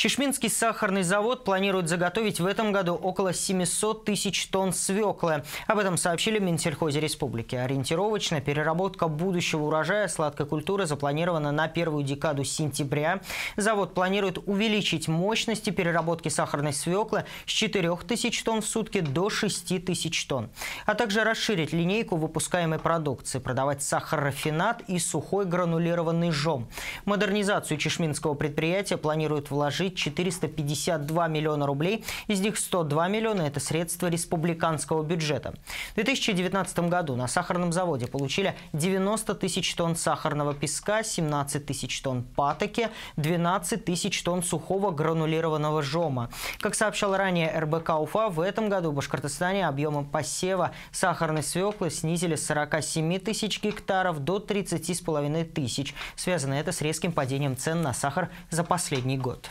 Чешминский сахарный завод планирует заготовить в этом году около 700 тысяч тонн свеклы. Об этом сообщили в Минсельхозе Республики. Ориентировочно переработка будущего урожая сладкой культуры запланирована на первую декаду сентября. Завод планирует увеличить мощности переработки сахарной свеклы с 4 тысяч тонн в сутки до 6 тысяч тонн, а также расширить линейку выпускаемой продукции, продавать сахар-рафинат и сухой гранулированный жом. Модернизацию чешминского предприятия планируют вложить 452 миллиона рублей. Из них 102 миллиона – это средства республиканского бюджета. В 2019 году на сахарном заводе получили 90 тысяч тонн сахарного песка, 17 тысяч тонн патоки, 12 тысяч тонн сухого гранулированного жома. Как сообщал ранее РБК Уфа, в этом году в Башкортостане объемы посева сахарной свеклы снизили с 47 тысяч гектаров до 30,5 тысяч. Связано это с резким падением цен на сахар за последний год.